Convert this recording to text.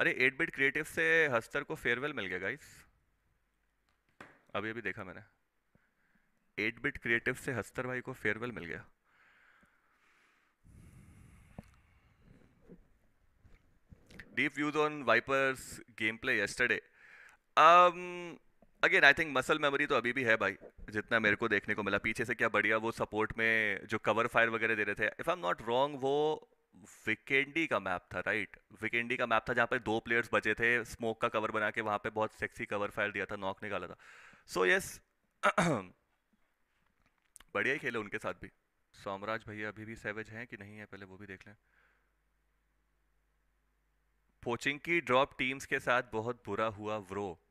अरे eight bit creative से हस्तर को फेयरवेल मिल गया गाइस अभी अभी देखा मैंने एट बिट क्रिएटिव से हस्तर भाई को फेयरवेल मिल गया deep views on vipers game play yesterday again I think muscle memory तो अभी भी है भाई जितना मेरे को देखने को मिला पीछे से क्या बढ़िया वो सपोर्ट में जो कवर फायर वगैरह दे रहे थे if I am not wrong वो विकेंडी का मैप था राइट विकेंडी का मैप था जहाँ पर दो प्लेयर्स बचे थे स्मोक का कवर बना के वहाँ पे बहुत सेक्सी कवर फायर दिया था नॉक निकाला था सो यस बढ़िया ही खेले उनके साथ भी सोमराज भैया अभी भी सेवेज हैं कि नहीं है पहले वो भी देख लें कोचिंग की ड्रॉप टीम्स के साथ बहुत बुरा हुआ व्रो